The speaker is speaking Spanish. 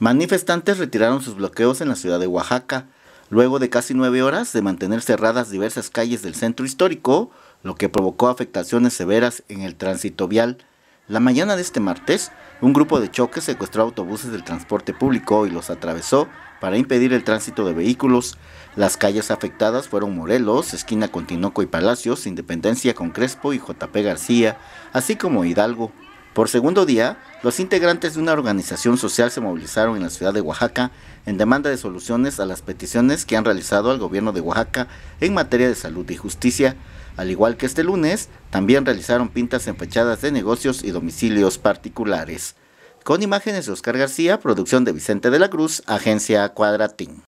Manifestantes retiraron sus bloqueos en la ciudad de Oaxaca, luego de casi nueve horas de mantener cerradas diversas calles del centro histórico, lo que provocó afectaciones severas en el tránsito vial. La mañana de este martes, un grupo de choques secuestró autobuses del transporte público y los atravesó para impedir el tránsito de vehículos. Las calles afectadas fueron Morelos, esquina con Tinoco y Palacios, Independencia con Crespo y JP García, así como Hidalgo. Por segundo día, los integrantes de una organización social se movilizaron en la ciudad de Oaxaca en demanda de soluciones a las peticiones que han realizado al gobierno de Oaxaca en materia de salud y justicia. Al igual que este lunes, también realizaron pintas en fechadas de negocios y domicilios particulares. Con imágenes de Oscar García, producción de Vicente de la Cruz, agencia Cuadratín.